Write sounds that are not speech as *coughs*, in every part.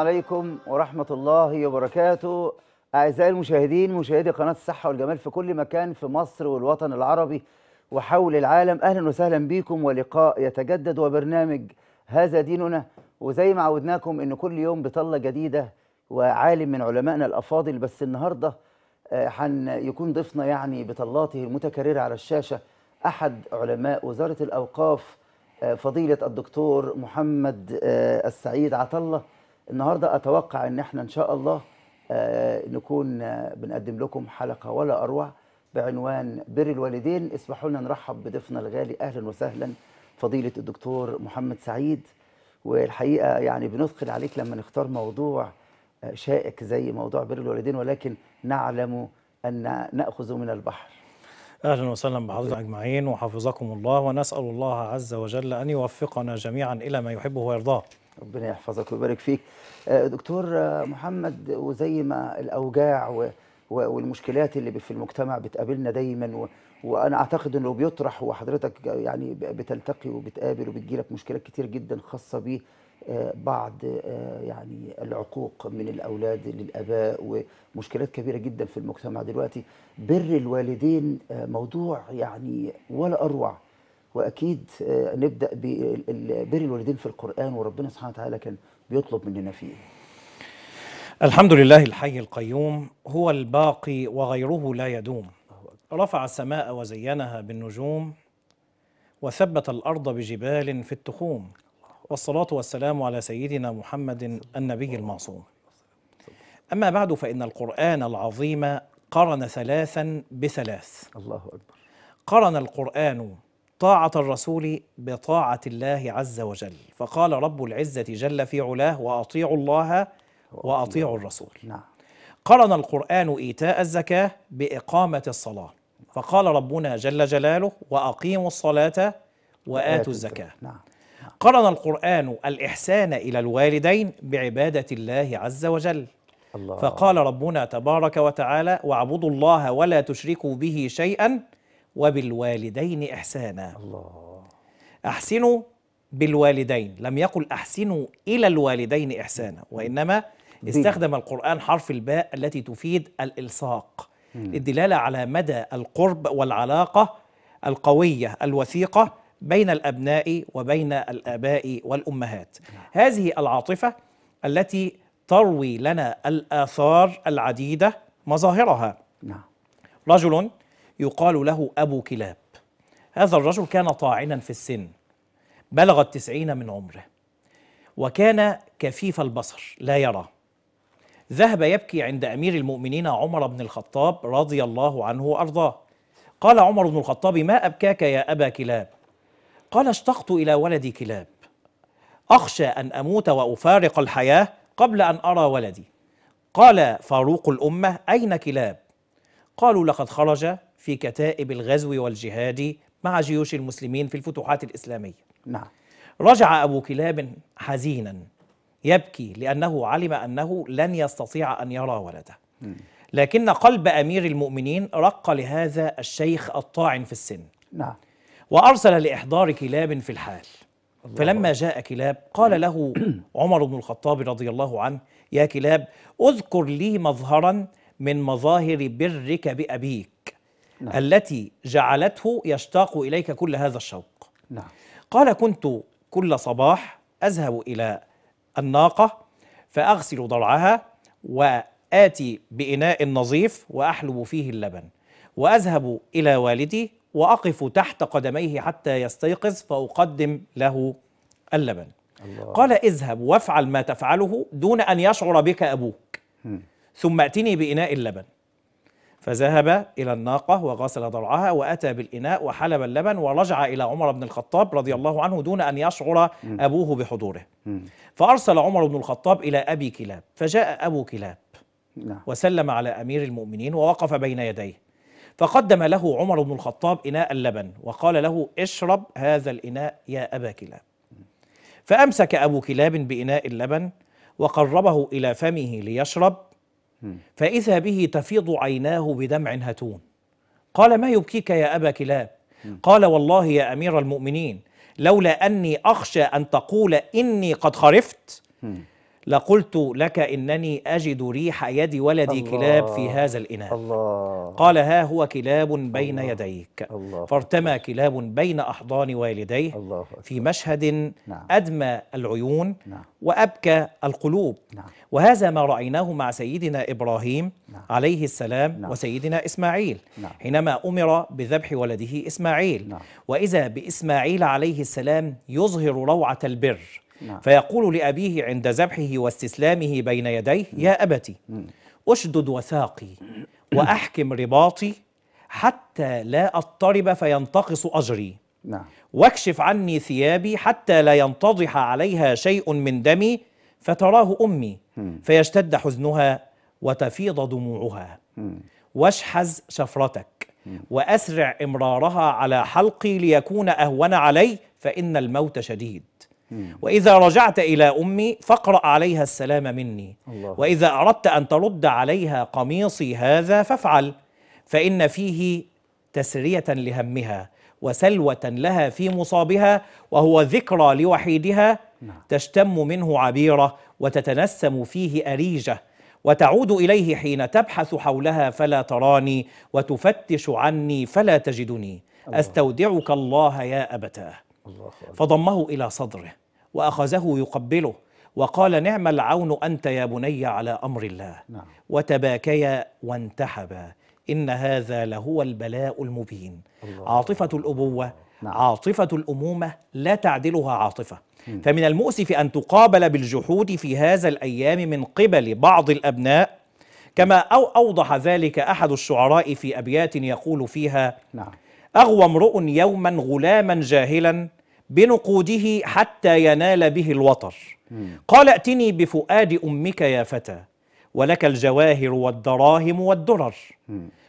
عليكم ورحمة الله وبركاته أعزائي المشاهدين مشاهدي قناة الصحة والجمال في كل مكان في مصر والوطن العربي وحول العالم أهلا وسهلا بكم ولقاء يتجدد وبرنامج هذا ديننا وزي ما عودناكم أن كل يوم بطلة جديدة وعالم من علمائنا الأفاضل بس النهاردة آه، يكون ضيفنا يعني بطلاته المتكررة على الشاشة أحد علماء وزارة الأوقاف آه، فضيلة الدكتور محمد آه، السعيد عطلة النهارده اتوقع ان احنا ان شاء الله آه، نكون آه، بنقدم لكم حلقه ولا اروع بعنوان بر الوالدين اسمحوا لنا نرحب بضيفنا الغالي اهلا وسهلا فضيله الدكتور محمد سعيد والحقيقه يعني بنثقل عليك لما نختار موضوع آه، شائك زي موضوع بر الوالدين ولكن نعلم ان ناخذ من البحر اهلا وسهلا بحضرتك اجمعين وحفظكم الله ونسال الله عز وجل ان يوفقنا جميعا الى ما يحبه ويرضاه ربنا يحفظك ويبارك فيك آه، دكتور آه، محمد وزي ما الاوجاع والمشكلات اللي في المجتمع بتقابلنا دايما وانا اعتقد انه بيطرح وحضرتك يعني بتلتقي وبتقابل وبتجيلك مشكلات كتير جدا خاصه ب آه، بعض يعني العقوق من الاولاد للاباء ومشكلات كبيره جدا في المجتمع دلوقتي بر الوالدين موضوع يعني ولا اروع واكيد آه، نبدا ببر الوالدين في القران وربنا سبحانه وتعالى كان بيطلب مننا فيه الحمد لله الحي القيوم هو الباقي وغيره لا يدوم رفع السماء وزينها بالنجوم وثبت الارض بجبال في التخوم والصلاه والسلام على سيدنا محمد النبي المعصوم اما بعد فان القران العظيم قرن ثلاثا بثلاث الله اكبر قرن القران طاعة الرسول بطاعة الله عز وجل فقال رب العزة جل في علاه وأطيعوا الله وأطيعوا الرسول نعم قرن القرآن إيتاء الزكاة بإقامة الصلاة فقال ربنا جل جلاله وأقيموا الصلاة وآتوا الزكاة نعم. نعم قرن القرآن الإحسان إلى الوالدين بعبادة الله عز وجل الله. فقال ربنا تبارك وتعالى واعبدوا الله ولا تشركوا به شيئا وبالوالدين إحسانا الله أحسنوا بالوالدين لم يقل أحسنوا إلى الوالدين إحسانا وإنما استخدم القرآن حرف الباء التي تفيد الإلصاق للدلالة على مدى القرب والعلاقة القوية الوثيقة بين الأبناء وبين الآباء والأمهات نعم. هذه العاطفة التي تروي لنا الآثار العديدة مظاهرها نعم. رجل يقال له أبو كلاب هذا الرجل كان طاعنا في السن بلغ التسعين من عمره وكان كفيف البصر لا يرى ذهب يبكي عند أمير المؤمنين عمر بن الخطاب رضي الله عنه وأرضاه قال عمر بن الخطاب ما أبكاك يا أبا كلاب قال اشتقت إلى ولدي كلاب أخشى أن أموت وأفارق الحياة قبل أن أرى ولدي قال فاروق الأمة أين كلاب قالوا لقد خرج في كتائب الغزو والجهاد مع جيوش المسلمين في الفتوحات الإسلامية نعم رجع أبو كلاب حزينا يبكي لأنه علم أنه لن يستطيع أن يرى ولده لكن قلب أمير المؤمنين رق لهذا الشيخ الطاعن في السن نعم وأرسل لإحضار كلاب في الحال فلما جاء كلاب قال له *clears throat* عمر بن الخطاب رضي الله عنه يا كلاب اذكر لي مظهرا من مظاهر برك بأبيك نعم. التي جعلته يشتاق إليك كل هذا الشوق نعم. قال كنت كل صباح أذهب إلى الناقة فأغسل ضرعها وآتي بإناء نظيف وأحلب فيه اللبن وأذهب إلى والدي وأقف تحت قدميه حتى يستيقظ فأقدم له اللبن الله. قال اذهب وافعل ما تفعله دون أن يشعر بك أبوك م. ثم أتني بإناء اللبن فذهب إلى الناقة وغسل ضرعها وأتى بالإناء وحلب اللبن ورجع إلى عمر بن الخطاب رضي الله عنه دون أن يشعر أبوه بحضوره فأرسل عمر بن الخطاب إلى أبي كلاب فجاء أبو كلاب نعم. وسلم على أمير المؤمنين ووقف بين يديه فقدم له عمر بن الخطاب إناء اللبن وقال له اشرب هذا الإناء يا أبا كلاب فأمسك أبو كلاب بإناء اللبن وقربه إلى فمه ليشرب فإذا به تفيض عيناه بدمع هتون قال ما يبكيك يا أبا كلاب قال والله يا أمير المؤمنين لولا أني أخشى أن تقول إني قد خرفت لقلت لك إنني أجد ريح يد ولدي الله كلاب في هذا الإناء الله قال ها هو كلاب بين الله يديك الله فارتمى كلاب بين أحضان والديه الله في مشهد نعم أدمى العيون نعم وأبكى القلوب نعم وهذا ما رأيناه مع سيدنا إبراهيم نعم عليه السلام نعم وسيدنا إسماعيل نعم حينما أمر بذبح ولده إسماعيل نعم وإذا بإسماعيل عليه السلام يظهر روعة البر نعم. فيقول لأبيه عند ذبحه واستسلامه بين يديه يا أبتي أشدد وثاقي وأحكم رباطي حتى لا أضطرب فينتقص أجري نعم. واكشف عني ثيابي حتى لا ينتضح عليها شيء من دمي فتراه أمي فيشتد حزنها وتفيض دموعها واشحز شفرتك وأسرع إمرارها على حلقي ليكون أهون علي فإن الموت شديد وإذا رجعت إلى أمي فاقرأ عليها السلام مني الله. وإذا أردت أن ترد عليها قميصي هذا فافعل فإن فيه تسرية لهمها وسلوة لها في مصابها وهو ذكرى لوحيدها نعم. تشتم منه عبيرة وتتنسم فيه أريجة وتعود إليه حين تبحث حولها فلا تراني وتفتش عني فلا تجدني الله. أستودعك الله يا أبتاه الله فضمه إلى صدره وأخذه يقبله وقال نعم العون أنت يا بني على أمر الله نعم. وتباكيا وانتحبا إن هذا لهو البلاء المبين عاطفة الأبوة نعم. عاطفة الأمومة لا تعدلها عاطفة فمن المؤسف أن تقابل بالجحود في هذا الأيام من قبل بعض الأبناء كما أو أوضح ذلك أحد الشعراء في أبيات يقول فيها نعم أغوى امرؤ يوما غلاما جاهلا بنقوده حتى ينال به الوطر قال ائتني بفؤاد أمك يا فتى ولك الجواهر والدراهم والدرر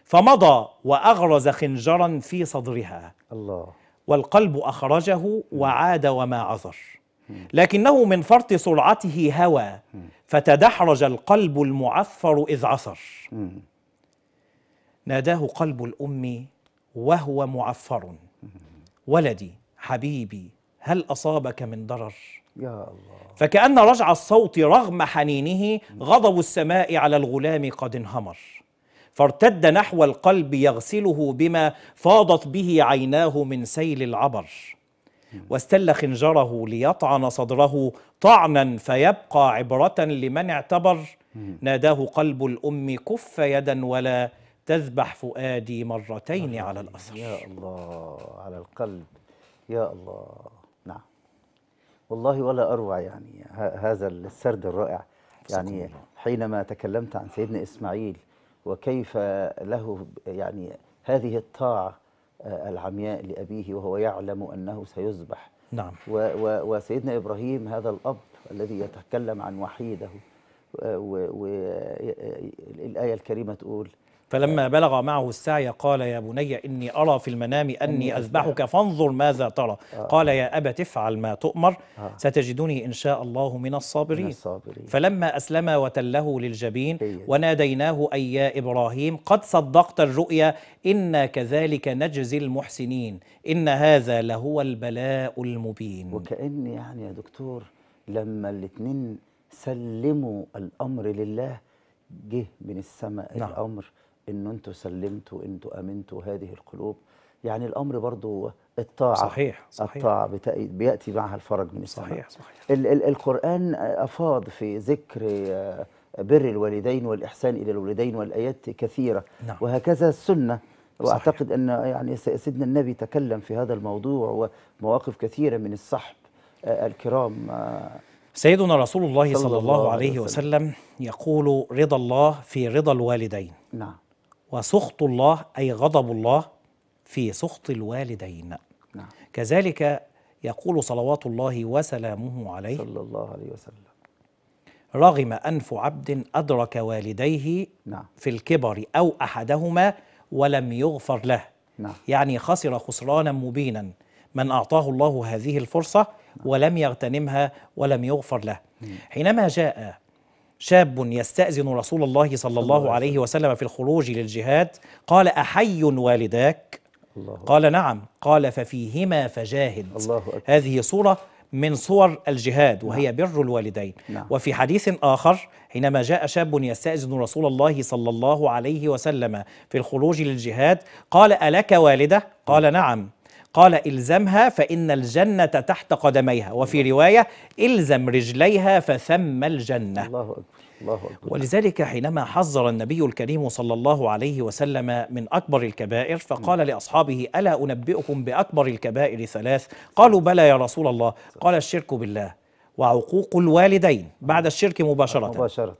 فمضى وأغرز خنجرا في صدرها الله والقلب أخرجه وعاد وما عذر لكنه من فرط سرعته هوى فتدحرج القلب المعفر إذ عثر ناداه قلب الأم وهو معفر ولدي حبيبي هل أصابك من ضرر؟ يا الله فكأن رجع الصوت رغم حنينه غضب السماء على الغلام قد انهمر فارتد نحو القلب يغسله بما فاضت به عيناه من سيل العبر واستل خنجره ليطعن صدره طعنا فيبقى عبرة لمن اعتبر ناداه قلب الأم كف يدا ولا تذبح فؤادي مرتين على الأثر يا الله على القلب يا الله نعم والله ولا أروع يعني هذا السرد الرائع يعني حينما تكلمت عن سيدنا إسماعيل وكيف له يعني هذه الطاعة آه، العمياء لأبيه وهو يعلم أنه سيذبح نعم وسيدنا إبراهيم هذا الأب الذي يتكلم عن وحيده آه، والآية آه، الكريمة تقول فلما بلغ معه السعي قال يا بني إني أرى في المنام أني أذبحك فانظر ماذا ترى آه. قال يا أبا تفعل ما تؤمر آه. ستجدني إن شاء الله من الصابرين فلما أسلم وتله للجبين وناديناه أي يا إبراهيم قد صدقت الرؤيا إنا كذلك نجزي المحسنين إن هذا لهو البلاء المبين وكأن يعني يا دكتور لما الاثنين سلموا الأمر لله جه من السماء نعم. الأمر ان انتوا سلمتوا انتوا امنتوا هذه القلوب يعني الامر برضه الطاعه صحيح صحيح الطاعه بياتي معها الفرج من السماء صحيح صحيح ال ال القران افاض في ذكر آه، بر الوالدين والاحسان الى الوالدين والايات كثيره نعم. وهكذا السنه واعتقد صحيح. ان يعني سيدنا النبي تكلم في هذا الموضوع ومواقف كثيره من الصحب آه، الكرام آه. سيدنا رسول الله صلى, صلى الله, الله عليه وسلم يقول رضا الله في رضا الوالدين نعم وسخط الله أي غضب الله في سخط الوالدين نعم. كذلك يقول صلوات الله وسلامه عليه صلى الله عليه وسلم رغم أنف عبد أدرك والديه نعم. في الكبر أو أحدهما ولم يغفر له نعم. يعني خسر خسرانا مبينا من أعطاه الله هذه الفرصة نعم. ولم يغتنمها ولم يغفر له حينما جاء شاب يستأذن رسول الله صلى الله عليه وسلم في الخروج للجهاد قال أحي والداك قال نعم قال ففيهما فجاهد الله أكبر. هذه صورة من صور الجهاد نعم. وهي بر الوالدين نعم. وفي حديث آخر حينما جاء شاب يستأذن رسول الله صلى الله عليه وسلم في الخروج للجهاد قال ألك والدة قال نعم قال إلزمها فإن الجنة تحت قدميها وفي رواية إلزم رجليها فثم الجنة الله أكبر الله أكبر ولذلك حينما حذر النبي الكريم صلى الله عليه وسلم من أكبر الكبائر فقال نعم. لأصحابه ألا أنبئكم بأكبر الكبائر ثلاث قالوا بلى يا رسول الله قال الشرك بالله وعقوق الوالدين نعم. بعد الشرك مباشرة مباشرة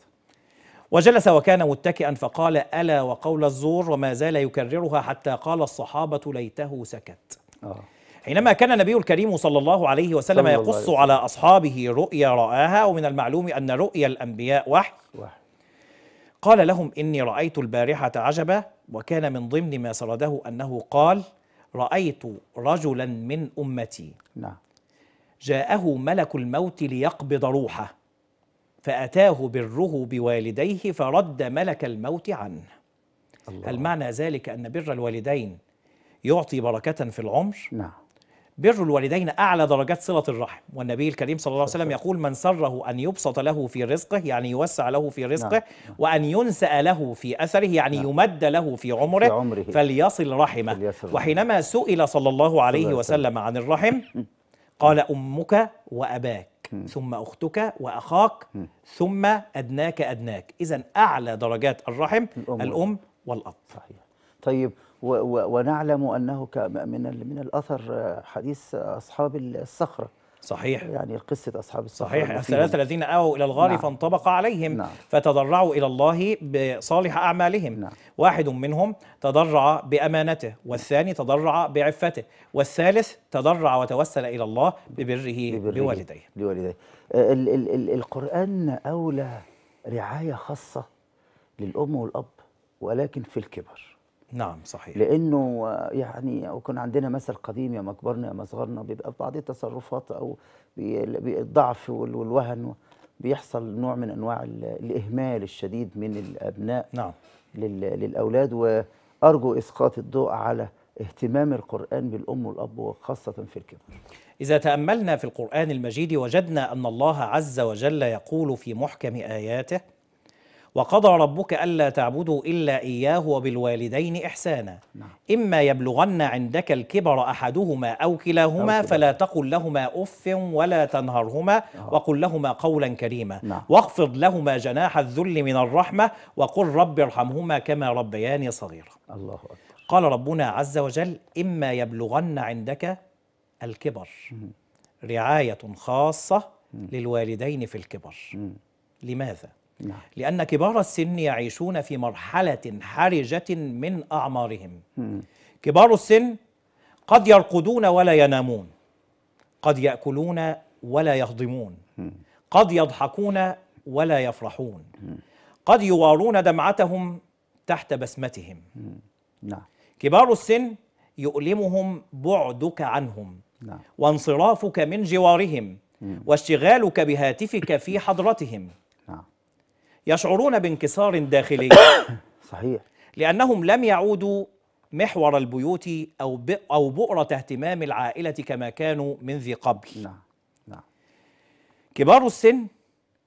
وجلس وكان متكئا فقال ألا وقول الزور وما زال يكررها حتى قال الصحابة ليته سكت آه. حينما كان النبي الكريم صلى الله عليه وسلم يقص على أصحابه رؤيا رآها ومن المعلوم أن رؤيا الأنبياء وحي قال لهم إني رأيت البارحة عجبا وكان من ضمن ما سرده أنه قال رأيت رجلا من أمتي نعم جاءه ملك الموت ليقبض روحه فأتاه بره بوالديه فرد ملك الموت عنه الله. هل معنى ذلك أن بر الوالدين يعطي بركة في العمر نعم بر الوالدين أعلى درجات صلة الرحم والنبي الكريم صلى الله عليه وسلم يقول من سره أن يبسط له في رزقه يعني يوسع له في رزقه نعم. وأن ينسأ له في أثره يعني نعم. يمد له في عمره, في عمره. فليصل رحمه فليصل وحينما سئل صلى الله عليه صلى وسلم عن الرحم قال أمك وأباك ثم أختك وأخاك ثم أدناك أدناك إذا أعلى درجات الرحم الأم, الأم والأب صحيح طيب ونعلم أنه من من الأثر آه، حديث أصحاب الصخرة صحيح يعني قصة أصحاب الصخرة صحيح الثلاثة الذين آووا إلى الغار نعم. فانطبق عليهم نعم. فتضرعوا إلى الله بصالح أعمالهم نعم. واحد منهم تضرع بأمانته والثاني تضرع بعفته والثالث تضرع وتوسل إلى الله ببره, ببره بوالديه بوالديه ال ال ال القرآن أولى رعاية خاصة للأم والأب ولكن في الكبر نعم صحيح لانه يعني وكان عندنا مثل قديم يا ما كبرنا يا ما صغرنا بيبقى في بعض التصرفات او الضعف والوهن بيحصل نوع من انواع الاهمال الشديد من الابناء نعم للاولاد وارجو اسقاط الضوء على اهتمام القرآن بالأم والأب وخاصة في الكبر إذا تأملنا في القرآن المجيد وجدنا أن الله عز وجل يقول في محكم آياته وقضى ربك ألا تعبدوا إلا إياه وبالوالدين إحسانا نعم. إما يبلغن عندك الكبر أحدهما أو كلاهما أو فلا تقل لهما أف ولا تنهرهما نعم. وقل لهما قولا كريما نعم. واخفض لهما جناح الذل من الرحمة وقل رب ارحمهما كما ربياني صغيرا الله أكبر قال ربنا عز وجل إما يبلغن عندك الكبر رعاية خاصة للوالدين في الكبر لماذا؟ نعم. لأن كبار السن يعيشون في مرحلة حرجة من أعمارهم كبار السن قد يرقدون ولا ينامون قد يأكلون ولا يهضمون قد يضحكون ولا يفرحون قد يوارون دمعتهم تحت بسمتهم نعم. كبار السن يؤلمهم بعدك عنهم نعم. وانصرافك من جوارهم واشتغالك بهاتفك في حضرتهم يشعرون بانكسار داخلي *coughs* صحيح لأنهم لم يعودوا محور البيوت أو أو بؤرة اهتمام العائلة كما كانوا من ذي قبل نعم نعم كبار السن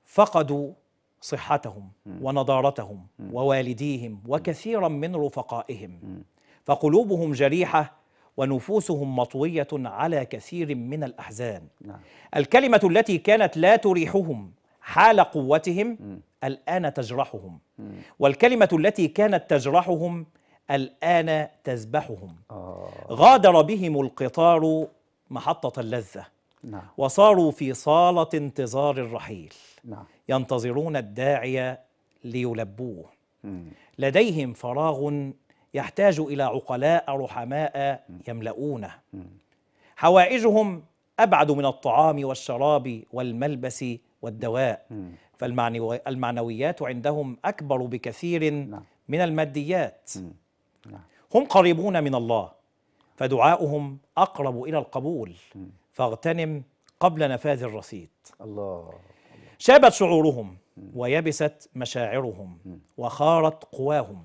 فقدوا صحتهم ونضارتهم ووالديهم وكثيرا من رفقائهم فقلوبهم جريحة ونفوسهم مطوية على كثير من الأحزان نعم. الكلمة التي كانت لا تريحهم حال قوتهم الآن تجرحهم والكلمة التي كانت تجرحهم الآن تذبحهم آه. غادر بهم القطار محطة اللذة نعم. وصاروا في صالة انتظار الرحيل نعم. ينتظرون الداعية ليلبوه لديهم فراغ يحتاج إلى عقلاء رحماء يملؤونه حوائجهم أبعد من الطعام والشراب والملبس والدواء فالمعنويات عندهم أكبر بكثير نعم. من الماديات نعم. هم قريبون من الله فدعاؤهم أقرب إلى القبول فاغتنم قبل نفاذ الرصيد الله شابت شعورهم ويبست مشاعرهم وخارت قواهم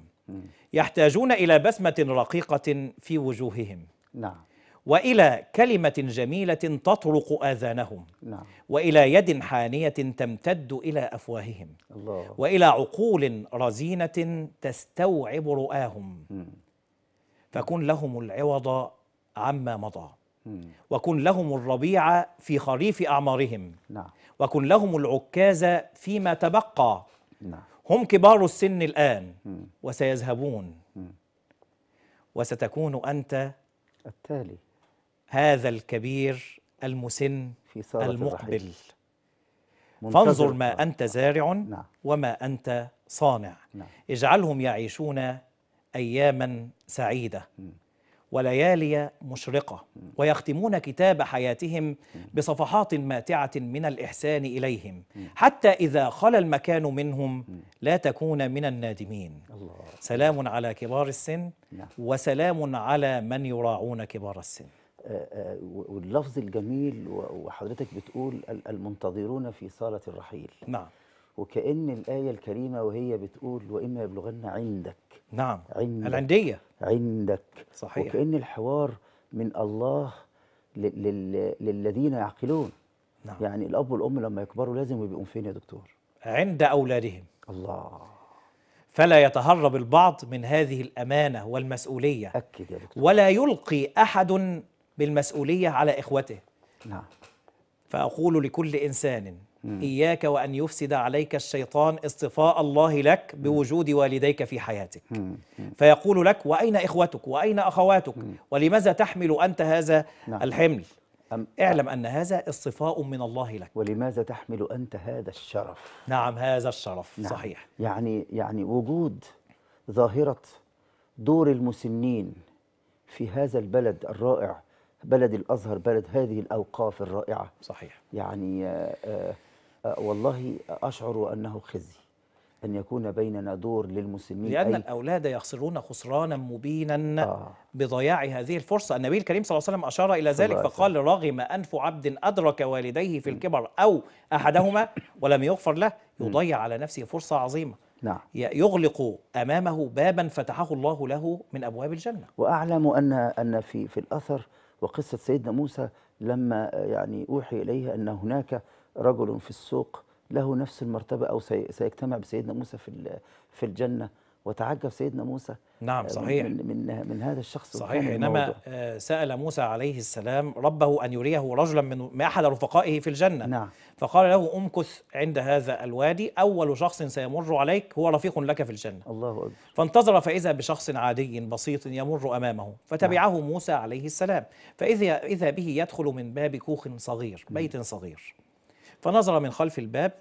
يحتاجون إلى بسمة رقيقة في وجوههم نعم والى كلمه جميله تطرق اذانهم نعم. والى يد حانيه تمتد الى افواههم الله. والى عقول رزينه تستوعب رؤاهم فكن لهم العوض عما مضى م. وكن لهم الربيع في خريف اعمارهم نعم. وكن لهم العكاز فيما تبقى نعم. هم كبار السن الان م. وسيذهبون وستكون انت التالي هذا الكبير المسن في المقبل فانظر ما نعم. أنت زارع نعم. وما أنت صانع نعم. اجعلهم يعيشون أياما سعيدة م. وليالي مشرقة م. ويختمون كتاب حياتهم م. بصفحات ماتعة من الإحسان إليهم حتى إذا خل المكان منهم لا تكون من النادمين الله. سلام على كبار السن نعم. وسلام على من يراعون كبار السن آه، آه، واللفظ الجميل وحضرتك بتقول المنتظرون في صالة الرحيل نعم وكأن الآية الكريمة وهي بتقول وإما يبلغن عندك نعم عندك العندية عندك صحيح وكأن الحوار من الله للذين يعقلون نعم. يعني الأب والأم لما يكبروا لازم يبقوا فين يا دكتور عند أولادهم الله فلا يتهرب البعض من هذه الأمانة والمسؤولية أكد يا دكتور. ولا يلقي أحد بالمسؤولية على إخوته نعم فأقول لكل إنسان مم. إياك وأن يفسد عليك الشيطان اصطفاء الله لك بوجود والديك في حياتك مم. مم. فيقول لك وأين إخوتك وأين أخواتك ولماذا تحمل أنت هذا نعم. الحمل أم اعلم أن هذا اصطفاء من الله لك ولماذا تحمل أنت هذا الشرف نعم هذا الشرف نعم. صحيح يعني يعني وجود ظاهرة دور المسنين في هذا البلد الرائع بلد الازهر بلد هذه الاوقاف الرائعه صحيح يعني آآ آه، آآ آه، آه، والله اشعر انه خزي أن يكون بيننا دور للمسلمين لأن الأولاد يخسرون خسرانا مبينا آه. بضياع هذه الفرصة النبي الكريم صلى الله عليه وسلم أشار إلى ذلك فقال رغم أنف عبد أدرك والديه في الكبر أو أحدهما ولم يغفر له يضيع على نفسه فرصة عظيمة نعم. يغلق أمامه بابا فتحه الله له من أبواب الجنة وأعلم أن أن في في الأثر وقصة سيدنا موسى لما آه، يعني أوحي إليه أن هناك رجل في السوق له نفس المرتبة أو سيجتمع بسيدنا موسى في في الجنة وتعجب سيدنا موسى نعم آه، صحيح من, من, من هذا الشخص صحيح حينما آه، سأل موسى عليه السلام ربه أن يريه رجلا من أحد رفقائه في الجنة نعم فقال له امكث عند هذا الوادي أول شخص سيمر عليك هو رفيق لك في الجنة الله أكبر فانتظر فإذا بشخص عادي بسيط يمر أمامه فتبعه نعم. موسى عليه السلام فإذا إذا به يدخل من باب كوخ صغير نعم. بيت صغير فنظر من خلف الباب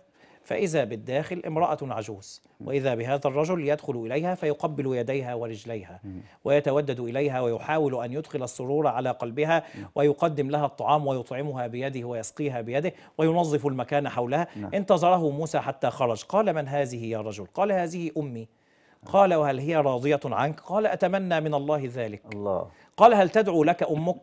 فإذا بالداخل امرأة عجوز وإذا بهذا الرجل يدخل إليها فيقبل يديها ورجليها ويتودد إليها ويحاول أن يدخل السرور على قلبها ويقدم لها الطعام ويطعمها بيده ويسقيها بيده وينظف المكان حولها نعم. انتظره موسى حتى خرج قال من هذه يا رجل قال هذه أمي قال وهل هي راضية عنك قال أتمنى من الله ذلك الله. قال هل تدعو لك أمك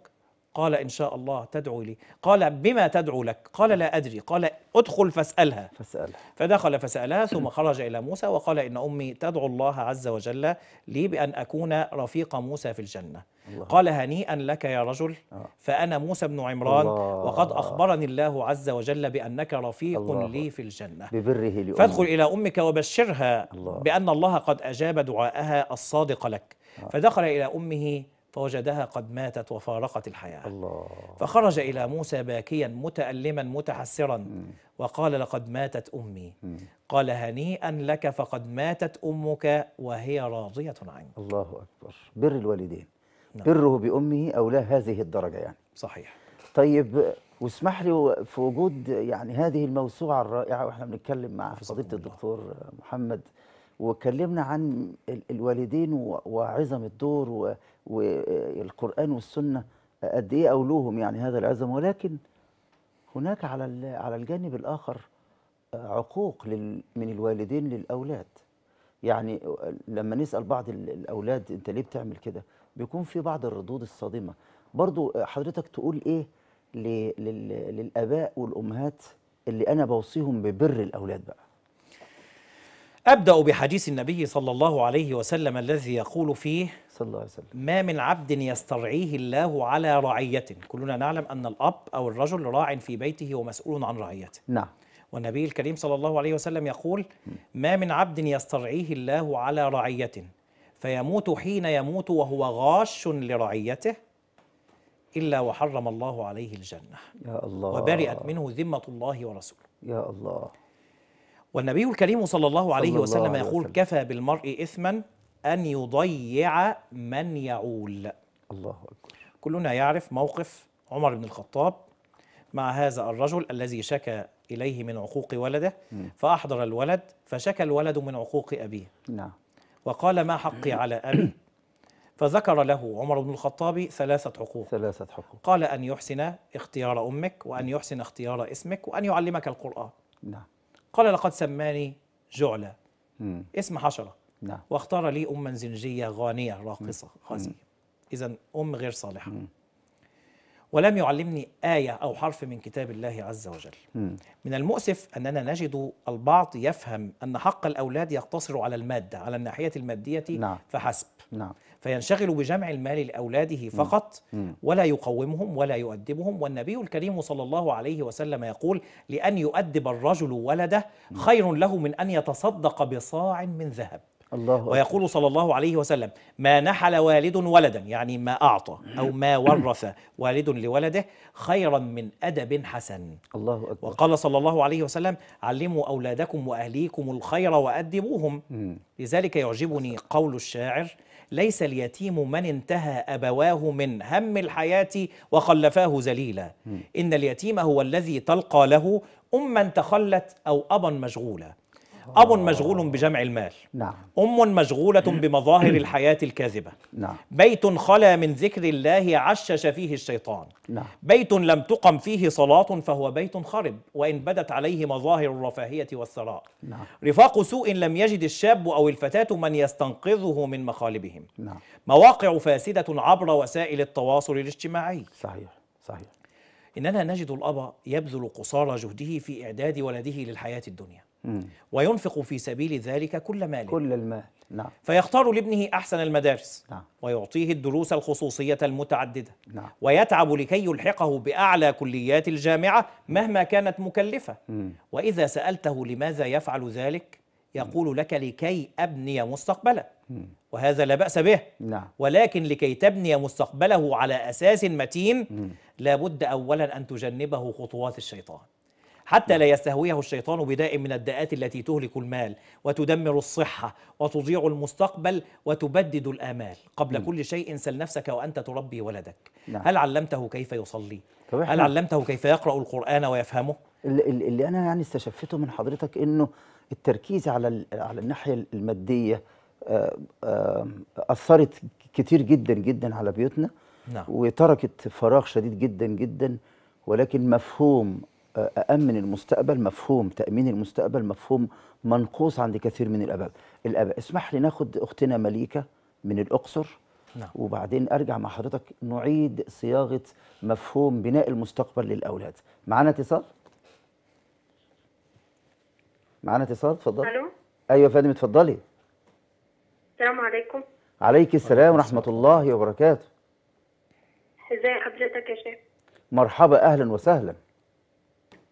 قال إن شاء الله تدعو لي قال بما تدعو لك قال لا أدري قال ادخل فاسألها فاسألها فدخل فسألها ثم خرج إلى موسى وقال إن أمي تدعو الله عز وجل لي بأن أكون رفيق موسى في الجنة الله. قال هنيئا لك يا رجل آه. فأنا موسى بن عمران الله. وقد أخبرني الله عز وجل بأنك رفيق الله. لي في الجنة ببره لأمي فادخل إلى أمك وبشرها الله. بأن الله قد أجاب دعاءها الصادق لك آه. فدخل إلى أمه فوجدها قد ماتت وفارقت الحياة الله فخرج إلى موسى باكيا متألما متحسرا م. وقال لقد ماتت أمي م. قال هنيئا لك فقد ماتت أمك وهي راضية عنك الله أكبر بر الوالدين نعم. بره بأمه لا هذه الدرجة يعني صحيح طيب واسمح لي في وجود يعني هذه الموسوعة الرائعة وإحنا بنتكلم مع فضيلة الدكتور محمد وكلمنا عن الوالدين وعظم الدور والقرآن والسنة قد إيه أولوهم يعني هذا العزم ولكن هناك على على الجانب الآخر عقوق من الوالدين للأولاد يعني لما نسأل بعض الأولاد أنت ليه بتعمل كده بيكون في بعض الردود الصادمة برضو حضرتك تقول إيه للآباء والأمهات اللي أنا بوصيهم ببر الأولاد بقى أبدأ بحديث النبي صلى الله عليه وسلم الذي يقول فيه صلى الله عليه وسلم ما من عبد يسترعيه الله على رعيه كلنا نعلم أن الأب أو الرجل راع في بيته ومسؤول عن رعيته نعم والنبي الكريم صلى الله عليه وسلم يقول ما من عبد يسترعيه الله على رعيه فيموت حين يموت وهو غاش لرعيته إلا وحرم الله عليه الجنة يا الله وبرئت منه ذمة الله ورسوله يا الله والنبي الكريم صلى الله عليه صلى وسلم الله عليه يقول وسلم. كفى بالمرء إثما أن يضيع من يعول الله أكبر كلنا يعرف موقف عمر بن الخطاب مع هذا الرجل الذي شكى إليه من عقوق ولده فأحضر الولد فشكى الولد من عقوق أبيه نعم وقال ما حقي على أبي فذكر له عمر بن الخطاب ثلاثة حقوق ثلاثة حقوق قال أن يحسن اختيار أمك وأن يحسن اختيار اسمك وأن يعلمك القرآن نعم قال لقد سماني جعلة اسم حشرة نعم واختار لي أما زنجية غانية راقصة غازية إذا أم غير صالحة مم. ولم يعلمني آية أو حرف من كتاب الله عز وجل م. من المؤسف أننا نجد البعض يفهم أن حق الأولاد يقتصر على المادة على الناحية المادية نعم. فحسب نعم. فينشغل بجمع المال لأولاده فقط م. ولا يقومهم ولا يؤدبهم والنبي الكريم صلى الله عليه وسلم يقول لأن يؤدب الرجل ولده خير له من أن يتصدق بصاع من ذهب الله ويقول صلى الله عليه وسلم ما نحل والد ولدا يعني ما أعطى أو ما ورث والد لولده خيرا من أدب حسن الله أكبر وقال صلى الله عليه وسلم علموا أولادكم وأهليكم الخير وأدبوهم لذلك يعجبني قول الشاعر ليس اليتيم من انتهى أبواه من هم الحياة وخلفاه ذليلا إن اليتيم هو الذي تلقى له أما تخلت أو أبا مشغولا أب مشغول بجمع المال نعم. أم مشغولة *clears throat* بمظاهر الحياة الكاذبة نعم. بيت خلا من ذكر الله عشش فيه الشيطان نعم. بيت لم تقم فيه صلاة فهو بيت خرب وإن بدت عليه مظاهر الرفاهية والثراء نعم. رفاق سوء لم يجد الشاب أو الفتاة من يستنقذه من مخالبهم نعم. مواقع فاسدة عبر وسائل التواصل الاجتماعي صحيح صحيح إننا نجد الأب يبذل قصارى جهده في إعداد ولده للحياة الدنيا وينفق في سبيل ذلك كل ماله كل المال نعم فيختار لابنه أحسن المدارس نعم ويعطيه الدروس الخصوصية المتعددة نعم ويتعب لكي يلحقه بأعلى كليات الجامعة مهما كانت مكلفة مم. وإذا سألته لماذا يفعل ذلك يقول لك لكي أبني مستقبله مم. وهذا لا بأس به نعم. ولكن لكي تبني مستقبله على أساس متين مم. لابد أولا أن تجنبه خطوات الشيطان حتى لا يستهويه الشيطان بداء من الداءات التي تهلك المال وتدمر الصحة وتضيع المستقبل وتبدد الآمال قبل م. كل شيء سل نفسك وأنت تربي ولدك نعم. هل علمته كيف يصلي؟ هل علمته كيف يقرأ القرآن ويفهمه؟ اللي, اللي أنا يعني استشفته من حضرتك أنه التركيز على, على الناحية المادية آه، آه، أثرت كتير جدا جدا على بيوتنا نعم. وتركت فراغ شديد جدا جدا ولكن مفهوم أأمن المستقبل مفهوم تأمين المستقبل مفهوم منقوص عند كثير من الآباء الآباء اسمح لي ناخد أختنا مليكة من الأقصر نعم. وبعدين أرجع مع حضرتك نعيد صياغة مفهوم بناء المستقبل للأولاد معانا اتصال معانا اتصال تفضل ألو أيوة يا فندم السلام عليكم عليك السلام ورحمة الله وبركاته ازي حضرتك يا شيخ مرحبا أهلا وسهلا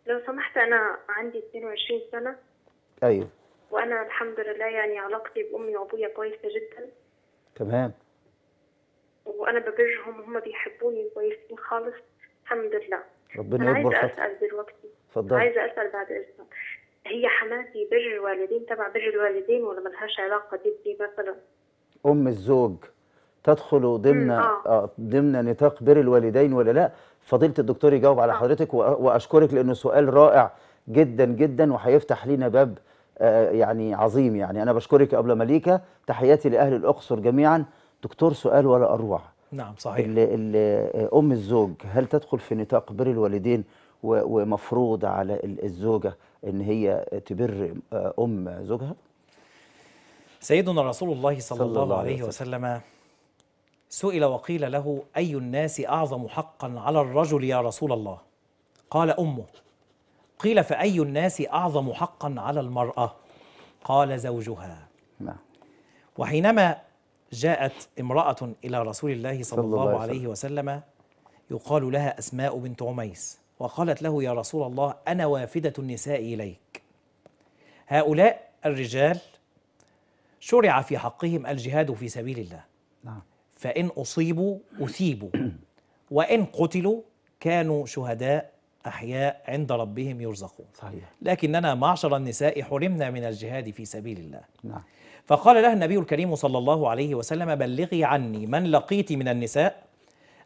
لو سمحت انا عندي 22 سنه ايوه وانا الحمد لله يعني علاقتي بامي وابويا كويسه جدا تمام وانا ببرهم وهم بيحبوني كويسين خالص الحمد لله ربنا انا عايزه اسال دلوقتي اتفضل عايزه اسال بعد اذنك هي حماتي بر الوالدين تبع بر الوالدين ولا ملهاش علاقه دي بدي مثلا ام الزوج تدخل ضمن آه. آه. ضمن نطاق بر الوالدين ولا لا فضيله الدكتور يجاوب على آه. حضرتك واشكرك لانه سؤال رائع جدا جدا وهيفتح لينا باب آه، يعني عظيم يعني انا بشكرك قبل مليكه تحياتي لاهل الاقصر جميعا دكتور سؤال ولا اروع نعم صحيح اللي اللي ام الزوج هل تدخل في نطاق بر الوالدين ومفروض على الزوجه ان هي تبر آه، ام زوجها سيدنا رسول الله صلى, صلى الله, الله عليه وسلم, وسلم سئل وقيل له أي الناس أعظم حقا على الرجل يا رسول الله قال أمه قيل فأي الناس أعظم حقا على المرأة قال زوجها نعم وحينما جاءت امرأة إلى رسول الله صلى الله, الله عليه وسلم يقال لها أسماء بنت عميس وقالت له يا رسول الله أنا وافدة النساء إليك هؤلاء الرجال شرع في حقهم الجهاد في سبيل الله نعم فإن أصيبوا أثيبوا وإن قتلوا كانوا شهداء أحياء عند ربهم يرزقون صحيح. لكننا معشر النساء حرمنا من الجهاد في سبيل الله نعم. فقال لها النبي الكريم صلى الله عليه وسلم بلغي عني من لقيت من النساء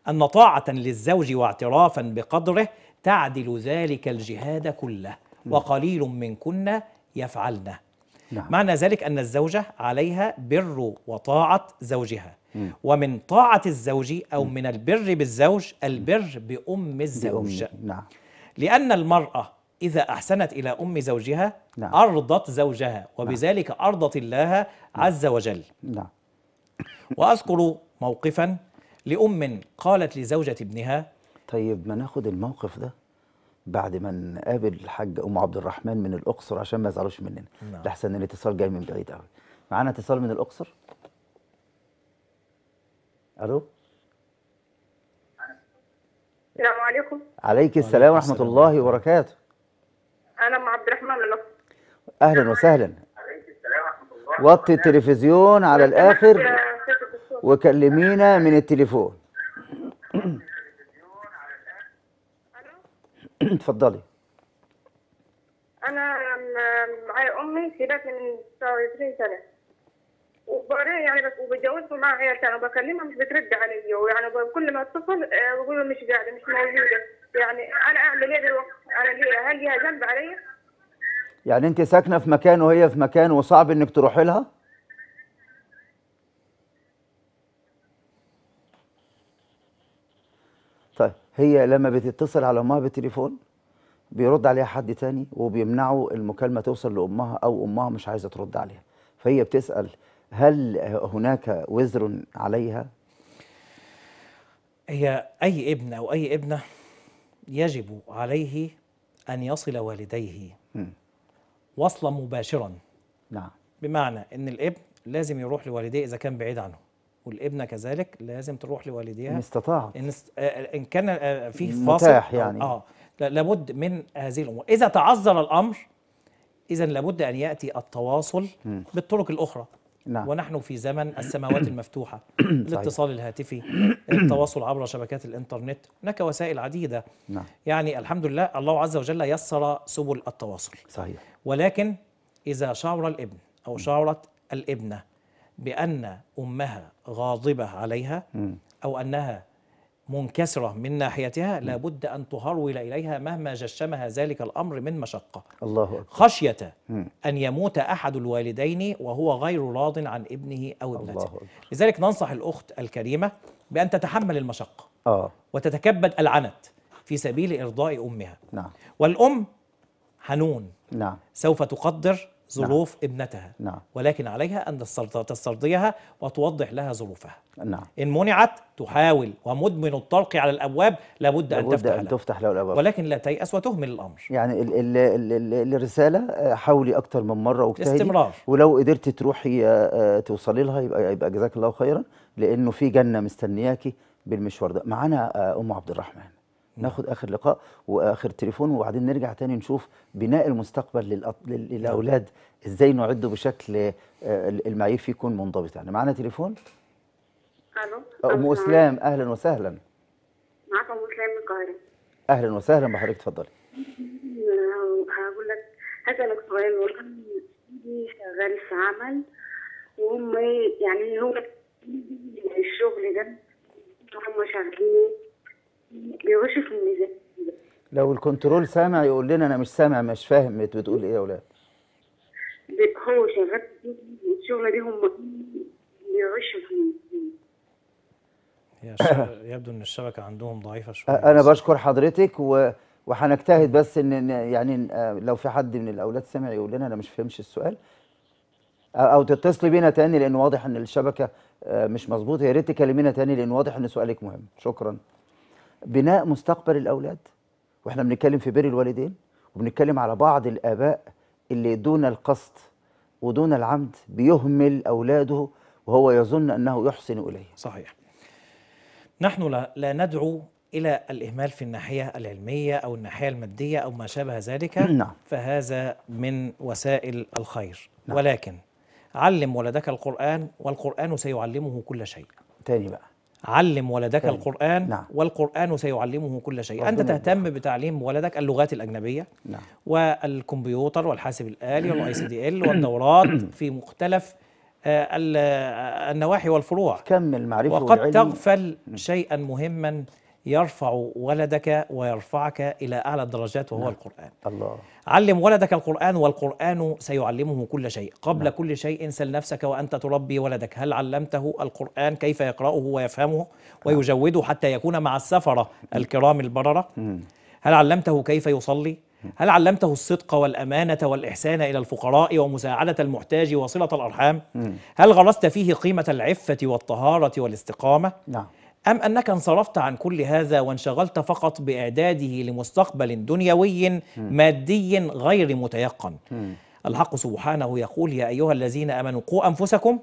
أن طاعة للزوج واعترافا بقدره تعدل ذلك الجهاد كله نعم. وقليل منكن يفعلنه نعم. معنى ذلك أن الزوجة عليها بر وطاعة زوجها مم. ومن طاعة الزوج أو مم. من البر بالزوج البر بأم الزوج بأم. نعم. لأن المرأة إذا أحسنت إلى أم زوجها نعم. أرضت زوجها نعم. وبذلك نعم. أرضت الله نعم. عز وجل نعم. وأذكر موقفا لأم قالت لزوجة ابنها طيب ما ناخد الموقف ده بعد ما نقابل الحاج ام عبد الرحمن من الاقصر عشان ما يزعلوش مننا نعم. لحسن الاتصال جاي من بعيد قوي معانا اتصال من الاقصر الو السلام عليكم عليك السلام ورحمه الله وبركاته انا ام عبد الرحمن الاقصر اهلا وسهلا وطي التلفزيون على الاخر وكلمينا من التليفون *clears throat* تفضلي انا معي امي بيت من 29 20 سنه وبعدين يعني بس وبتجوزها مع عيالتها وبكلمها مش بترد علي ويعني كل ما اتصل آه، بقول مش قاعده مش موجوده يعني انا اعمل ايه دلوقتي انا يعني ليه هل هي ذنب علي؟ يعني انت ساكنه في مكان وهي في مكان وصعب انك تروحي لها؟ هي لما بتتصل على امها بالتليفون بيرد عليها حد تاني وبيمنعوا المكالمه توصل لامها او امها مش عايزه ترد عليها فهي بتسال هل هناك وزر عليها هي اي ابن او اي ابنه يجب عليه ان يصل والديه وصلا مباشرا نعم بمعنى ان الابن لازم يروح لوالديه اذا كان بعيد عنه والابنه كذلك لازم تروح لوالديها ان استطاعت ان, است... آه، آه، إن كان آه، في فاصل متاح يعني اه لابد من هذه الامور اذا تعذر الامر اذا لابد ان ياتي التواصل م. بالطرق الاخرى نعم. ونحن في زمن *coughs* السماوات المفتوحة الاتصال الهاتفي التواصل عبر شبكات الإنترنت هناك وسائل عديدة نعم. يعني الحمد لله الله عز وجل يسر سبل التواصل صحيح. ولكن إذا شعر الابن أو شعرت الابنة بأن أمها غاضبة عليها أو أنها منكسرة من ناحيتها لابد أن تهرول إليها مهما جشمها ذلك الأمر من مشقة الله أكبر. خشية أن يموت أحد الوالدين وهو غير راض عن ابنه أو ابنته الله أكبر. لذلك ننصح الأخت الكريمة بأن تتحمل المشقة آه. وتتكبد العنت في سبيل إرضاء أمها نعم. والأم حنون نعم. سوف تقدر نعم. ظروف نعم. ابنتها نعم. ولكن عليها أن تسترضيها وتوضح لها ظروفها نعم. إن منعت تحاول ومدمن الطلق على الأبواب لابد, لابد أن تفتح أن تفتح له الأبواب ولكن لا تيأس وتهمل الأمر يعني الـ الـ الـ الـ الرسالة آه، حاولي أكتر من مرة واجتهدي استمرار ولو قدرت تروحي آه، آه، توصلي لها يبقى, يبقى جزاك الله خيرا لأنه في جنة مستنياكي بالمشوار ده معانا أم عبد الرحمن ناخد اخر لقاء واخر تليفون وبعدين نرجع تاني نشوف بناء المستقبل للأط... للاولاد ازاي نعده بشكل آه، المعايير فيه يكون منضبط يعني معانا تليفون الو ام اسلام اهلا وسهلا معاك ام اسلام من القاهره اهلا وسهلا بحضرتك اتفضلي آه، هقول لك هسألك سؤال والله شغال في عمل وهم يعني هو الشغل ده هم شغالين بيغش في الميزان لو الكنترول سامع يقول لنا انا مش سامع مش فاهم انت بتقول ايه يا اولاد هو شغال الشغله دي هم بيغش في الميزان يبدو ان الشبكه عندهم ضعيفه شويه انا بشكر حضرتك و وهنجتهد بس ان يعني آه، لو في حد من الاولاد سمع يقول لنا انا مش فهمش السؤال او تتصلي بينا تاني لان واضح ان الشبكه آه، مش مظبوطه يا ريت تكلمينا تاني لان واضح ان سؤالك مهم شكرا بناء مستقبل الاولاد واحنا بنتكلم في بر الوالدين وبنتكلم على بعض الاباء اللي دون القصد ودون العمد بيهمل اولاده وهو يظن انه يحسن اليه صحيح نحن لا ندعو الى الاهمال في الناحيه العلميه او الناحيه الماديه او ما شابه ذلك *clears throat* نعم. فهذا من وسائل الخير نعم. ولكن علم ولدك القران والقران سيعلمه كل شيء تاني بقى علم ولدك فعلا. القرآن نعم. والقرآن سيعلمه كل شيء أنت تهتم نعم. بتعليم ولدك اللغات الأجنبية نعم. والكمبيوتر والحاسب الآلي والآي سي دي ال والدورات *clears throat* في مختلف آه، آه، النواحي والفروع كم المعرفة وقد والعلم. تغفل نعم. شيئا مهما يرفع ولدك ويرفعك إلى أعلى الدرجات وهو نعم. القرآن الله علم ولدك القرآن والقرآن سيعلمه كل شيء قبل نعم. كل شيء سل نفسك وأنت تربي ولدك هل علمته القرآن كيف يقرأه ويفهمه نعم. ويجوده حتى يكون مع السفرة الكرام البررة نعم. هل علمته كيف يصلي هل علمته الصدق والأمانة والإحسان إلى الفقراء ومساعدة المحتاج وصلة الأرحام هل غرست فيه قيمة العفة والطهارة والاستقامة نعم أم أنك انصرفت عن كل هذا وانشغلت فقط بإعداده لمستقبل دنيوي مادي غير متيقن الحق سبحانه يقول يا أيها الذين آمنوا قوا أنفسكم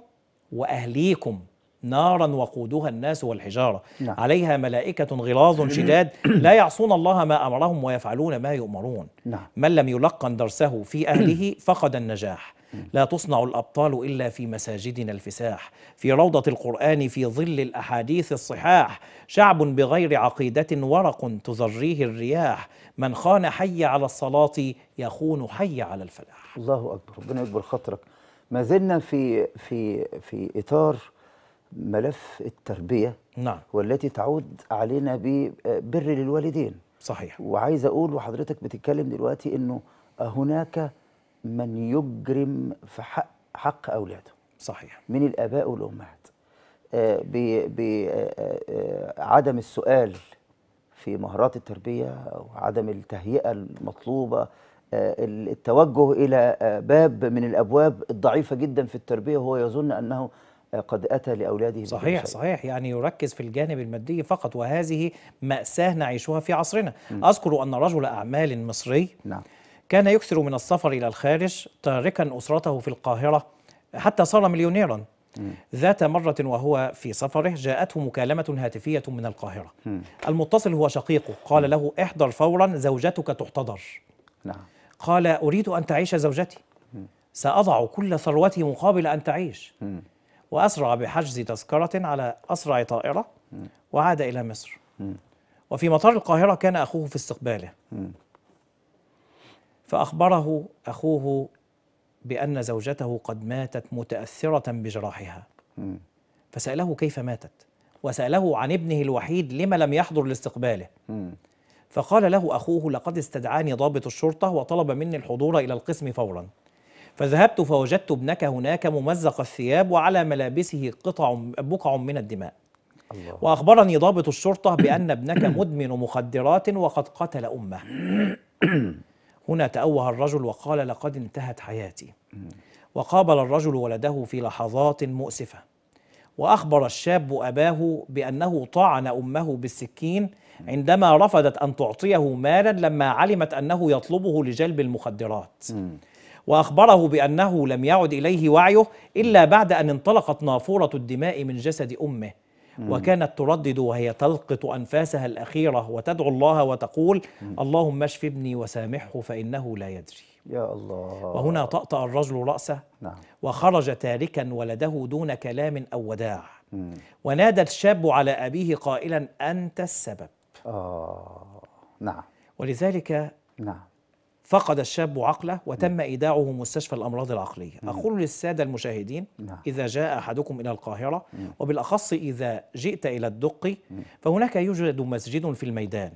وأهليكم نارا وقودها الناس والحجارة لا. نعم. عليها ملائكة غلاظ *clears throat* شداد لا يعصون الله ما أمرهم ويفعلون ما يؤمرون لا. نعم. من لم يلقن درسه في أهله *clears throat* فقد النجاح لا تصنع الأبطال إلا في مساجدنا الفساح في روضة القرآن في ظل الأحاديث الصحاح شعب بغير عقيدة ورق تذريه الرياح من خان حي على الصلاة يخون حي على الفلاح الله أكبر ربنا يكبر خاطرك ما زلنا في في في إطار ملف التربية نعم والتي تعود علينا ببر للوالدين صحيح وعايز أقول وحضرتك بتتكلم دلوقتي إنه هناك من يجرم في حق حق اولاده صحيح من الاباء والامهات آه، بعدم آه، آه، السؤال في مهارات التربيه وعدم التهيئه المطلوبه التوجه الى باب من الابواب الضعيفه جدا في التربيه وهو يظن انه قد اتى لاولاده صحيح صحيح يعني يركز في الجانب المادي فقط وهذه ماساه نعيشها في عصرنا م. اذكر ان رجل اعمال مصري نعم كان يكثر من السفر إلى الخارج تاركا أسرته في القاهرة حتى صار مليونيرا ذات مرة وهو في سفره جاءته مكالمة هاتفية من القاهرة المتصل هو شقيقه قال له احضر فورا زوجتك تحتضر نعم. قال أريد أن تعيش زوجتي سأضع كل ثروتي مقابل أن تعيش وأسرع بحجز تذكرة على أسرع طائرة وعاد إلى مصر وفي مطار القاهرة كان أخوه في استقباله فأخبره أخوه بأن زوجته قد ماتت متأثرة بجراحها فسأله كيف ماتت وسأله عن ابنه الوحيد لما لم يحضر لاستقباله فقال له أخوه لقد استدعاني ضابط الشرطة وطلب مني الحضور إلى القسم فورا فذهبت فوجدت ابنك هناك ممزق الثياب وعلى ملابسه قطع بقع من الدماء الله. وأخبرني ضابط الشرطة بأن ابنك مدمن مخدرات وقد قتل أمه *coughs* هنا تأوه الرجل وقال لقد انتهت حياتي وقابل الرجل ولده في لحظات مؤسفة وأخبر الشاب أباه بأنه طعن أمه بالسكين عندما رفضت أن تعطيه مالا لما علمت أنه يطلبه لجلب المخدرات وأخبره بأنه لم يعد إليه وعيه إلا بعد أن انطلقت نافورة الدماء من جسد أمه وكانت تردد وهي تلقط أنفاسها الأخيرة وتدعو الله وتقول اللهم اشف ابني وسامحه فإنه لا يدري يا الله وهنا طأطأ الرجل رأسه نعم. وخرج تاركا ولده دون كلام أو وداع مم. ونادى الشاب على أبيه قائلا أنت السبب آه نعم ولذلك نعم فقد الشاب عقله وتم نعم. إيداعه مستشفى الأمراض العقلية نعم. أقول للسادة المشاهدين نعم. إذا جاء أحدكم إلى القاهرة وبالأخص إذا جئت إلى الدقي فهناك يوجد مسجد في الميدان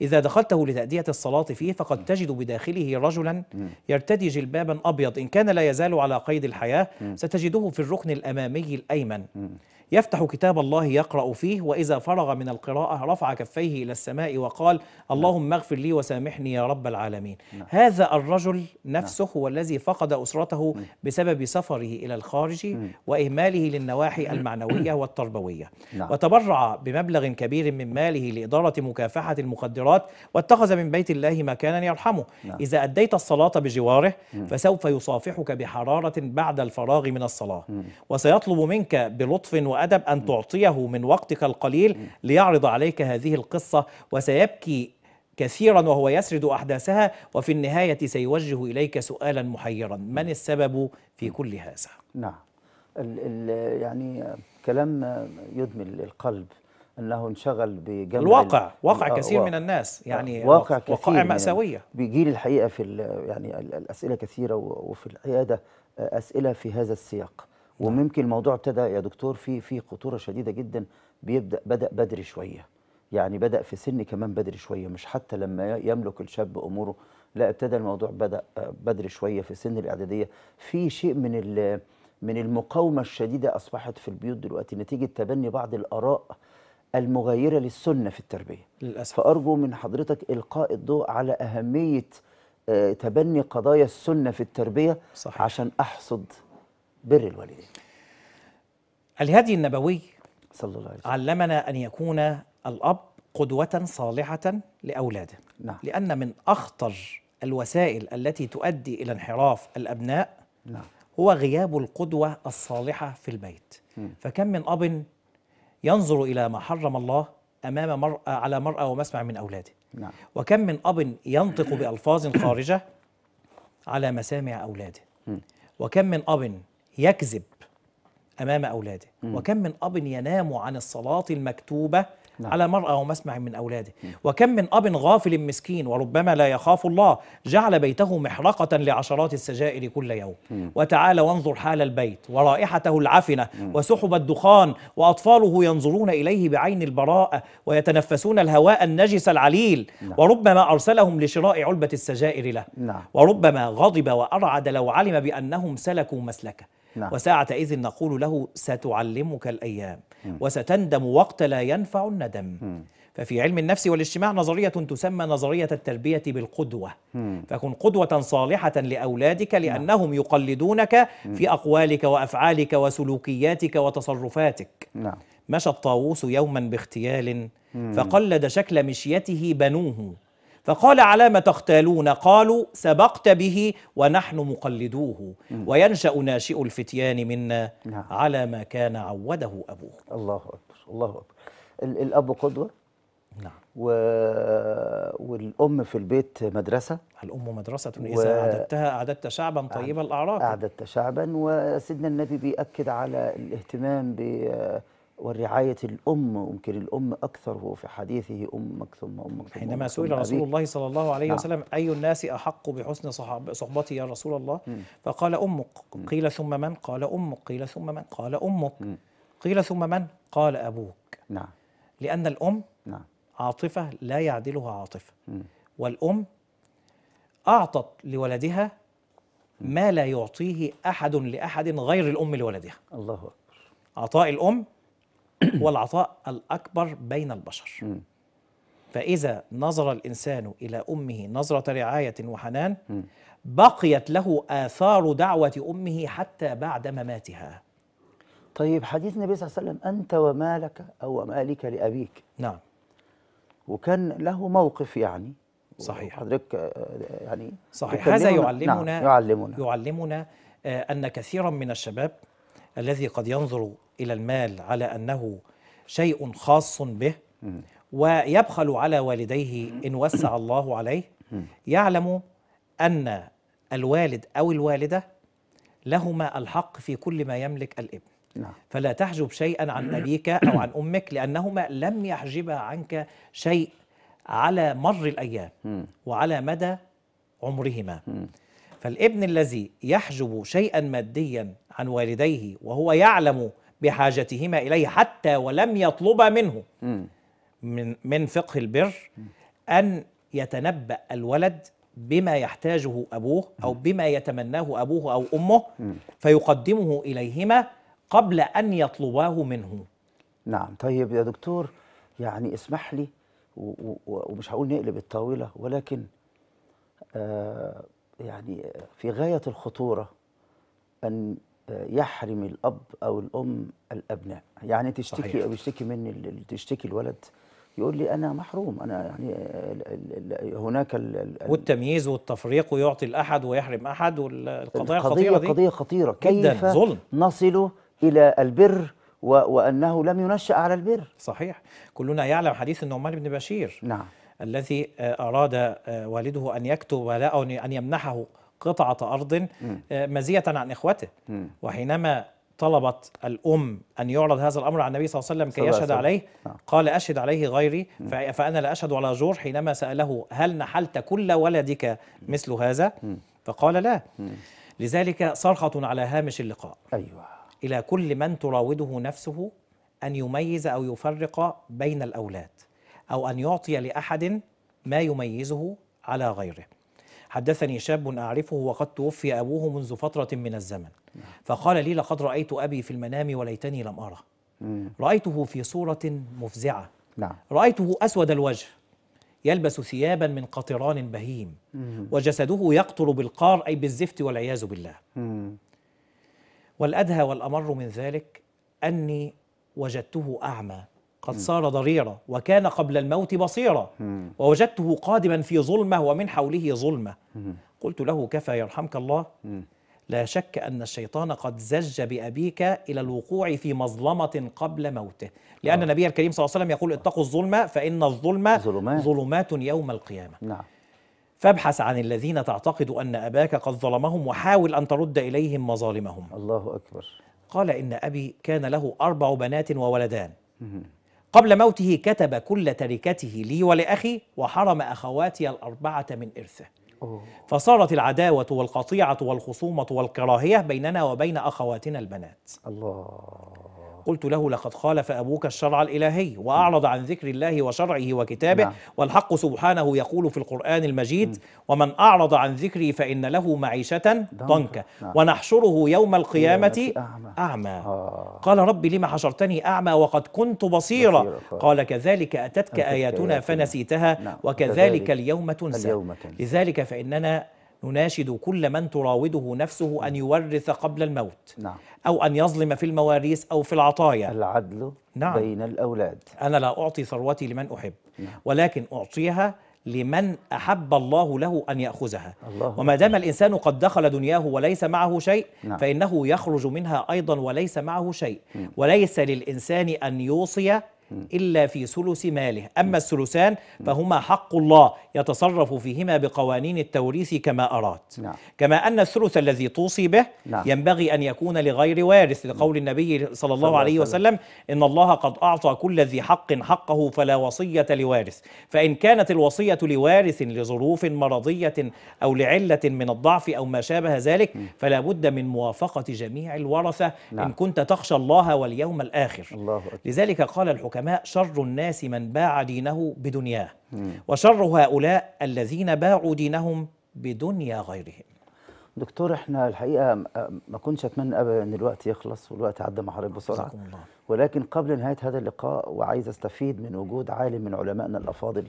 إذا دخلته لتأدية الصلاة فيه فقد تجد بداخله رجلا يرتدي جلبابا أبيض إن كان لا يزال على قيد الحياة ستجده في الركن الأمامي الأيمن يفتح كتاب الله يقرأ فيه وإذا فرغ من القراءة رفع كفيه إلى السماء وقال نعم. اللهم اغفر لي وسامحني يا رب العالمين نعم. هذا الرجل نعم. نفسه نعم. هو الذي فقد أسرته نعم. بسبب سفره إلى الخارج نعم. وإهماله للنواحي نعم. المعنوية والتربوية نعم. وتبرع بمبلغ كبير من ماله لإدارة مكافحة المخدرات واتخذ من بيت الله مكانا يرحمه نعم. إذا أديت الصلاة بجواره نعم. فسوف يصافحك بحرارة بعد الفراغ من الصلاة نعم. وسيطلب منك بلطف و وأدب أن تعطيه من وقتك القليل ليعرض عليك هذه القصة وسيبكي كثيرا وهو يسرد احداثها وفي النهايه سيوجه اليك سؤالا محيرا من السبب في كل هذا نعم ال ال يعني كلام يدمل القلب انه انشغل بجمع الواقع واقع آه، كثير من الناس يعني آه، واقع كثير وقائع ماساويه بيجي لي الحقيقه في يعني الاسئله كثيره وفي العياده اسئله في هذا السياق وممكن الموضوع ابتدى يا دكتور في في خطوره شديده جدا بيبدا بدا بدري شويه يعني بدا في سن كمان بدري شويه مش حتى لما يملك الشاب اموره لا ابتدى الموضوع بدا آه، بدري شويه في سن الاعداديه في شيء من من المقاومه الشديده اصبحت في البيوت دلوقتي نتيجه تبني بعض الاراء المغايره للسنه في التربيه للاسف فارجو من حضرتك القاء الضوء على اهميه آه، تبني قضايا السنه في التربيه صحيح. عشان احصد بر الوالدين الهدي النبوي صلى الله عليه وسلم علمنا أن يكون الأب قدوة صالحة لأولاده نعم. لأن من أخطر الوسائل التي تؤدي إلى انحراف الأبناء نعم. هو غياب القدوة الصالحة في البيت م. فكم من أب ينظر إلى ما حرم الله أمام مرأة على مرأة ومسمع من أولاده نعم. وكم من أب ينطق بألفاظ خارجة على مسامع أولاده م. وكم من أب يكذب امام اولاده مم. وكم من اب ينام عن الصلاه المكتوبه نعم. على مرأة ومسمع من أولاده مم. وكم من أب غافل مسكين وربما لا يخاف الله جعل بيته محرقة لعشرات السجائر كل يوم مم. وتعال وانظر حال البيت ورائحته العفنة مم. وسحب الدخان وأطفاله ينظرون إليه بعين البراءة ويتنفسون الهواء النجس العليل نعم. وربما أرسلهم لشراء علبة السجائر له نعم. وربما غضب وأرعد لو علم بأنهم سلكوا مسلكه نعم. وساعتئذ نقول له ستعلمك الأيام م. وستندم وقت لا ينفع الندم م. ففي علم النفس والاجتماع نظرية تسمى نظرية التربية بالقدوة م. فكن قدوة صالحة لأولادك نعم. لأنهم يقلدونك في أقوالك وأفعالك وسلوكياتك وتصرفاتك نعم. مشى الطاووس يوما باختيال فقلد شكل مشيته بنوه فقال على ما تختالون قالوا سبقت به ونحن مقلدوه وينشأ ناشئ الفتيان منا نعم. على ما كان عوده أبوه الله أكبر الله أكبر الأب قدوة نعم و... والأم في البيت مدرسة الأم مدرسة إذا و... أعددتها أعددت شعبا طيب الأعراق أعددت شعبا وسيدنا النبي بيأكد على الاهتمام ب والرعاية الأم ممكن الأم أكثر هو في حديثه أمك ثم أمك ثم حينما سئل رسول الله صلى الله عليه نعم. وسلم أي الناس أحق بحسن صحبتي يا رسول الله م. فقال أمك م. قيل ثم من قال أمك قيل ثم من قال أمك م. قيل ثم من قال أبوك نعم لأن الأم نعم. عاطفة لا يعدلها عاطفة م. والأم أعطت لولدها ما لا يعطيه أحد لأحد غير الأم لولدها الله أكبر عطاء الأم هو *clears throat* العطاء الأكبر بين البشر فإذا نظر الإنسان إلى أمه نظرة رعاية وحنان بقيت له آثار دعوة أمه حتى بعد مماتها طيب حديث النبي صلى الله عليه وسلم أنت ومالك أو مالك لأبيك نعم وكان له موقف يعني صحيح حضرتك آه، يعني صحيح هذا يعلمنا نعم يعلمنا يعلمنا آه، أن كثيرا من الشباب الذي قد ينظر إلى المال على أنه شيء خاص به ويبخل على والديه إن وسع الله عليه يعلم أن الوالد أو الوالدة لهما الحق في كل ما يملك الابن نعم. فلا تحجب شيئا عن أبيك أو عن أمك لأنهما لم يحجبا عنك شيء على مر الأيام وعلى مدى عمرهما فالابن الذي يحجب شيئا ماديا عن والديه وهو يعلم بحاجتهما اليه حتى ولم يطلبا منه من من فقه البر ان يتنبأ الولد بما يحتاجه ابوه او بما يتمناه ابوه او امه فيقدمه اليهما قبل ان يطلباه منه. نعم طيب يا دكتور يعني اسمح لي ومش هقول نقلب الطاوله ولكن آه يعني في غايه الخطوره ان يحرم الاب او الام الابناء يعني تشتكي صحيح. او يشتكي مني اللي تشتكي الولد يقول لي انا محروم انا يعني هناك الـ الـ والتمييز والتفريق ويعطي الاحد ويحرم احد والقضايا خطيره دي قضيه خطيره كيف ظلم. نصل الى البر و وانه لم ينشا على البر صحيح كلنا يعلم حديث النعمان بن بشير نعم الذي آه، اراد آه، والده ان يكتب ولا ان يمنحه قطعة أرض آه، مزية عن إخوته وحينما طلبت الأم أن يعرض هذا الأمر على النبي صلى الله عليه وسلم كي يشهد عليه نعم. قال أشهد عليه غيري فأنا لا أشهد على جور حينما سأله هل نحلت كل ولدك مثل هذا فقال لا لذلك صرخة على هامش اللقاء أيوة. إلى كل من تراوده نفسه أن يميز أو يفرق بين الأولاد أو أن يعطي لأحد ما يميزه على غيره حدثني شاب أعرفه وقد توفي أبوه منذ فترة من الزمن فقال لي لقد رأيت أبي في المنام وليتني لم أره رأيته في صورة مفزعة نعم. رأيته أسود الوجه يلبس ثيابا من قطران بهيم وجسده يقطر بالقار أي بالزفت والعياذ بالله والأدهى والأمر من ذلك أني وجدته أعمى قد صار ضريرا وكان قبل الموت بصيرا ووجدته قادما في ظلمة ومن حوله ظلمة قلت له كفى يرحمك الله لا شك أن الشيطان قد زج بأبيك إلى الوقوع في مظلمة قبل موته لأن آه. النبي الكريم صلى الله عليه وسلم يقول اتقوا الظلم فإن الظلمة ظلمات, ظلمات يوم القيامة نعم فابحث عن الذين تعتقد أن أباك قد ظلمهم وحاول أن ترد إليهم مظالمهم الله أكبر قال إن أبي كان له أربع بنات وولدان قبل موته كتب كل تركته لي ولأخي وحرم أخواتي الأربعة من إرثه فصارت العداوة والقطيعة والخصومة والكراهية بيننا وبين أخواتنا البنات الله قلت له لقد خالف أبوك الشرع الإلهي وأعرض عن ذكر الله وشرعه وكتابه نعم. والحق سبحانه يقول في القرآن المجيد ومن أعرض عن ذكري فإن له معيشة ضنكا نعم. ونحشره يوم القيامة أعمى, أعمى. آه. قال رب لما حشرتني أعمى وقد كنت بصيرا قال كذلك أتتك آياتنا فنسيتها نعم. وكذلك اليوم تنسى, اليوم تنسى. لذلك فإننا نناشد كل من تراوده نفسه أن يورث قبل الموت نعم. أو أن يظلم في المواريث أو في العطايا العدل نعم. بين الأولاد أنا لا أعطي ثروتي لمن أحب نعم. ولكن أعطيها لمن أحب الله له أن يأخذها الله وما دام الإنسان قد دخل دنياه وليس معه شيء نعم. فإنه يخرج منها أيضا وليس معه شيء نعم. وليس للإنسان أن يوصي إلا في ثلث ماله أما الثلثان فهما حق الله يتصرف فيهما بقوانين التوريث كما أراد نعم. كما أن الثلث الذي توصي به نعم. ينبغي أن يكون لغير وارث لقول النبي صلى الله عليه وسلم إن الله قد أعطى كل ذي حق حقه فلا وصية لوارث فإن كانت الوصية لوارث لظروف مرضية أو لعلة من الضعف أو ما شابه ذلك فلا بد من موافقة جميع الورثة نعم. إن كنت تخشى الله واليوم الآخر الله أكبر. لذلك قال الحكماء الحكماء شر الناس من باع دينه بدنياه وشر هؤلاء الذين باعوا دينهم بدنيا غيرهم دكتور احنا الحقيقه آه، ما كنتش اتمنى ابدا ان الوقت يخلص والوقت عدى مع حضرتك بسرعه الله. ولكن قبل نهايه هذا اللقاء وعايز استفيد من وجود عالم من علمائنا الافاضل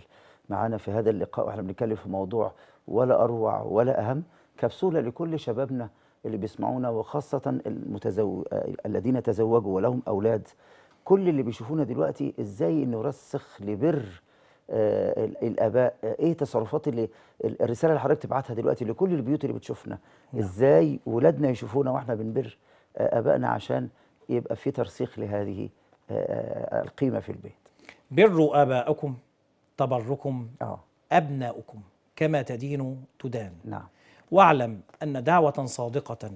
معانا في هذا اللقاء واحنا بنتكلم في موضوع ولا اروع ولا اهم كبسوله لكل شبابنا اللي بيسمعونا وخاصه المتزو... آه، الذين تزوجوا ولهم اولاد كل اللي بيشوفونا دلوقتي ازاي نرسخ لبر آه الاباء آه ايه تصرفات اللي الرساله اللي حضرتك تبعتها دلوقتي لكل البيوت اللي بتشوفنا نعم. ازاي ولادنا يشوفونا واحنا بنبر آه ابائنا عشان يبقى في ترسيخ لهذه آه، آه، القيمه في البيت بروا اباءكم تبركم آه. ابناؤكم كما تدين تدان نعم واعلم ان دعوه صادقه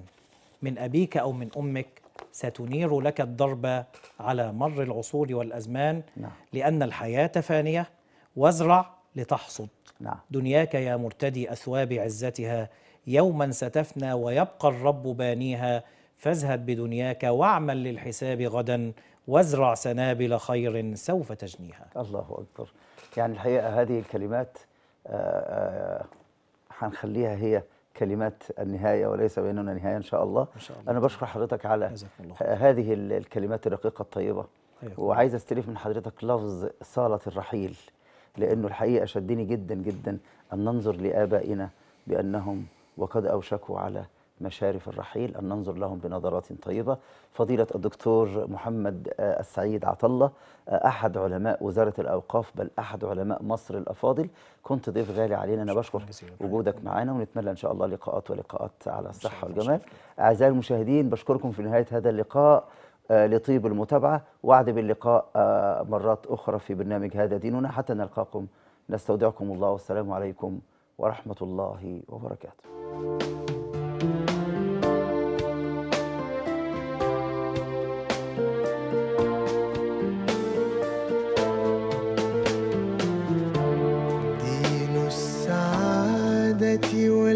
من ابيك او من امك ستنير لك الضرب على مر العصور والأزمان نعم. لأن الحياة فانية وازرع لتحصد نعم. دنياك يا مرتدي أثواب عزتها يوما ستفنى ويبقى الرب بانيها فازهد بدنياك واعمل للحساب غدا وازرع سنابل خير سوف تجنيها الله أكبر يعني الحقيقة هذه الكلمات آه، آه، هنخليها هي كلمات النهاية وليس بيننا نهاية إن شاء الله, إن شاء الله. أنا بشكر حضرتك على هذه الكلمات الرقيقة الطيبة وعايز استلف من حضرتك لفظ صالة الرحيل لأنه الحقيقة شدني جدا جدا أن ننظر لآبائنا بأنهم وقد أوشكوا على مشارف الرحيل أن ننظر لهم بنظرات طيبة فضيلة الدكتور محمد آه، السعيد عطلة آه، أحد علماء وزارة الأوقاف بل أحد علماء مصر الأفاضل كنت ضيف غالي علينا أنا بشكر وجودك معنا ونتمنى إن شاء الله لقاءات ولقاءات على الصحة والجمال أعزائي المشاهدين بشكركم في نهاية هذا اللقاء آه، لطيب المتابعة وعد باللقاء مرات أخرى في برنامج هذا ديننا حتى نلقاكم نستودعكم الله والسلام عليكم ورحمة الله وبركاته with you